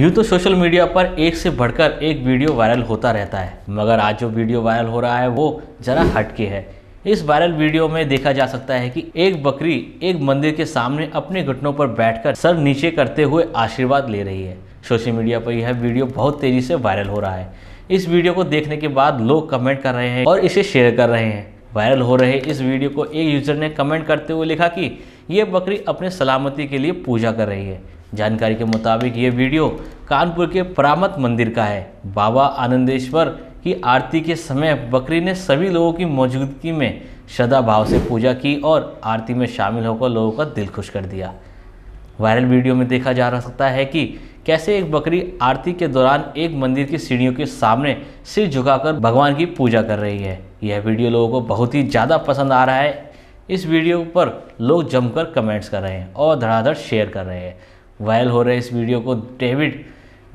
यूँ तो social media पर एक से बढ़कर एक वीडियो वायरल होता रहता है मगर आज जो वीडियो वायरल हो रहा है वो ज़रा हटके है इस वायरल वीडियो में देखा जा सकता है कि एक बकरी एक मंदिर के सामने अपने घुटनों पर बैठकर सर नीचे करते हुए आशीर्वाद ले रही है सोशल मीडिया पर यह वीडियो बहुत तेज़ी से वायरल हो रहा है इस वीडियो को देखने के बाद लोग कमेंट कर रहे हैं और इसे शेयर कर रहे हैं वायरल हो रहे इस वीडियो को एक यूज़र ने कमेंट करते हुए लिखा कि ये बकरी अपने सलामती के लिए पूजा कर रही है जानकारी के मुताबिक ये वीडियो कानपुर के परामत मंदिर का है बाबा आनंदेश्वर की आरती के समय बकरी ने सभी लोगों की मौजूदगी में श्रद्धा भाव से पूजा की और आरती में शामिल होकर लोगों का दिल खुश कर दिया वायरल वीडियो में देखा जा सकता है कि कैसे एक बकरी आरती के दौरान एक मंदिर की सीढ़ियों के सामने सिर झुकाकर भगवान की पूजा कर रही है यह वीडियो लोगों को बहुत ही ज़्यादा पसंद आ रहा है इस वीडियो पर लोग जमकर कमेंट्स कर रहे हैं और धड़ाधड़ शेयर कर रहे हैं वायरल हो रहे इस वीडियो को डेविड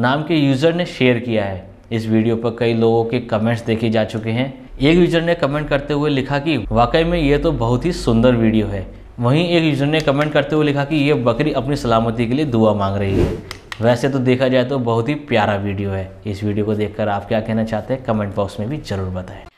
नाम के यूज़र ने शेयर किया है इस वीडियो पर कई लोगों के कमेंट्स देखे जा चुके हैं एक यूज़र ने कमेंट करते हुए लिखा कि वाकई में ये तो बहुत ही सुंदर वीडियो है वहीं एक यूज़र ने कमेंट करते हुए लिखा कि ये बकरी अपनी सलामती के लिए दुआ मांग रही है वैसे तो देखा जाए तो बहुत ही प्यारा वीडियो है इस वीडियो को देखकर आप क्या कहना चाहते हैं कमेंट बॉक्स में भी ज़रूर बताएं